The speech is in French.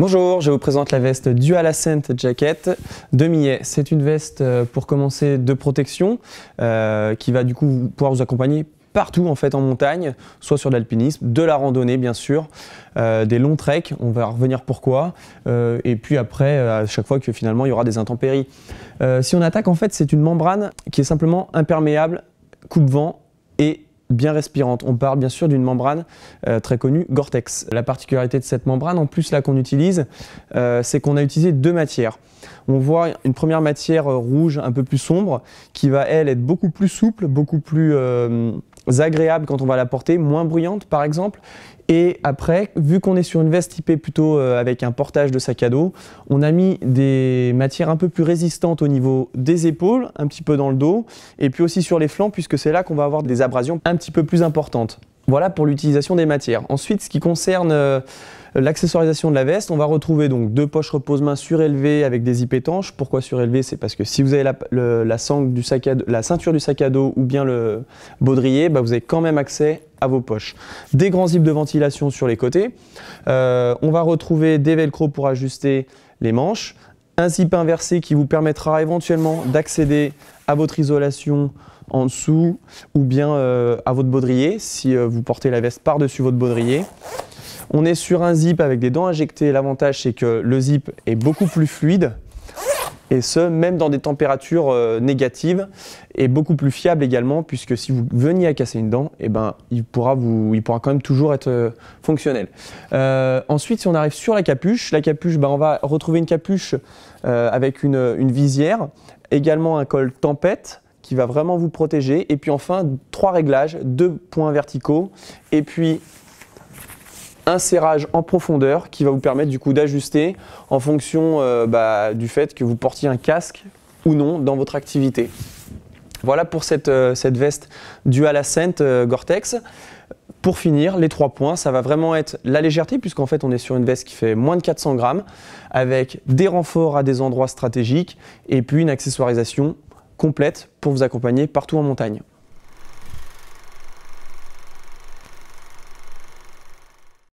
Bonjour, je vous présente la veste Dual Ascent Jacket de Millet. C'est une veste euh, pour commencer de protection euh, qui va du coup pouvoir vous accompagner partout en fait en montagne, soit sur de l'alpinisme, de la randonnée bien sûr, euh, des longs treks, on va revenir pourquoi, et puis après à chaque fois que finalement il y aura des intempéries. si on attaque en fait c'est une membrane qui est simplement imperméable, coupe-vent et bien respirante. On parle bien sûr d'une membrane euh, très connue, Gore-Tex. La particularité de cette membrane, en plus là qu'on utilise, euh, c'est qu'on a utilisé deux matières. On voit une première matière euh, rouge un peu plus sombre qui va elle être beaucoup plus souple, beaucoup plus agréable quand on va la porter, moins bruyante par exemple. Et après, vu qu'on est sur une veste typée plutôt euh, avec un portage de sac à dos, on a mis des matières un peu plus résistantes au niveau des épaules, un petit peu dans le dos, et puis aussi sur les flancs, puisque c'est là qu'on va avoir des abrasions un petit peu plus importantes. Voilà pour l'utilisation des matières. Ensuite, ce qui concerne euh, l'accessoirisation de la veste, on va retrouver donc deux poches repose-main surélevées avec des zips étanches. Pourquoi surélevées C'est parce que si vous avez la, du sac à, la, ceinture du sac à dos ou bien le baudrier, bah, vous avez quand même accès à vos poches. Des grands zips de ventilation sur les côtés. Euh, on va retrouver des velcro pour ajuster les manches. Un zip inversé qui vous permettra éventuellement d'accéder à votre isolation en dessous ou bien euh, à votre baudrier si euh, vous portez la veste par-dessus votre baudrier. On est sur un zip avec des dents injectées. L'avantage, c'est que le zip est beaucoup plus fluide et ce, même dans des températures euh, négatives, est beaucoup plus fiable également, puisque si vous veniez à casser une dent, eh ben, il, pourra vous, il pourra quand même toujours être fonctionnel. ensuite, si on arrive sur la capuche, la capuche, ben, on va retrouver une capuche avec une, visière, également un col tempête, va vraiment vous protéger. Et puis enfin, trois réglages, deux points verticaux et puis un serrage en profondeur qui va vous permettre du coup d'ajuster en fonction euh, bah, du fait que vous portiez un casque ou non dans votre activité. Voilà pour cette, euh, cette veste Dual Ascent euh, Gore-Tex. Pour finir, les trois points, ça va vraiment être la légèreté, puisqu'en fait on est sur une veste qui fait moins de 400 grammes, avec des renforts à des endroits stratégiques, et puis une accessoirisation complète pour vous accompagner partout en montagne.